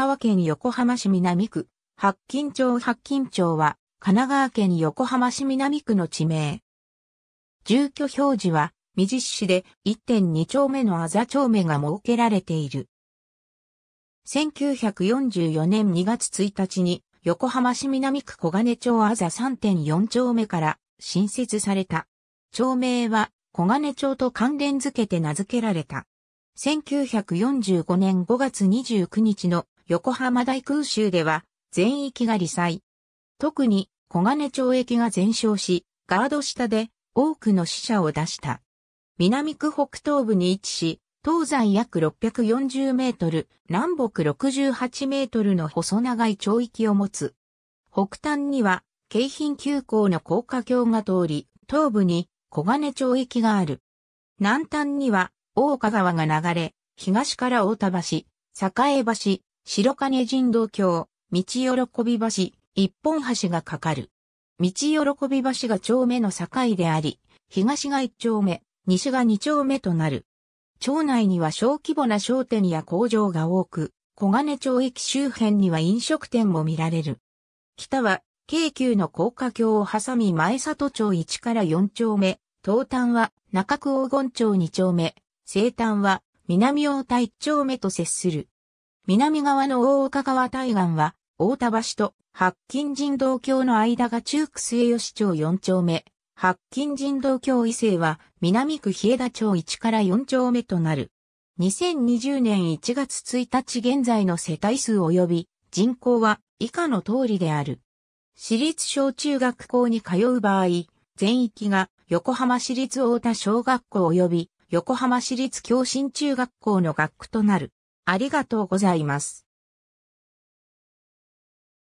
川県横浜市南区、白金町白金町は、神奈川県横浜市南区の地名。住居表示は、三実市で1.2丁目のあざ丁目が設けられている。1944年2月1日に、横浜市南区小金町あざ3.4丁目から新設された。町名は、小金町と関連付けて名付けられた。1945年5月29日の横浜大空襲では全域が理災。特に小金町駅が全焼し、ガード下で多くの死者を出した。南区北東部に位置し、東西約640メートル、南北68メートルの細長い町域を持つ。北端には、京浜急行の高架橋が通り、東部に小金町駅がある。南端には、大岡川が流れ、東から大田橋、栄橋、白金人道橋、道喜び橋、一本橋がかかる。道喜び橋が町目の境であり、東が一丁目、西が二丁目となる。町内には小規模な商店や工場が多く、小金町駅周辺には飲食店も見られる。北は、京急の高架橋を挟み前里町1から4丁目、東端は中区黄金町2丁目、西端は南大田1丁目と接する。南側の大岡川対岸は、大田橋と白金人道橋の間が中区末吉町4丁目。白金人道橋伊勢は南区日枝町1から4丁目となる。2020年1月1日現在の世帯数及び人口は以下の通りである。私立小中学校に通う場合、全域が横浜市立大田小学校及び横浜市立京新中学校の学区となる。ありがとうございます。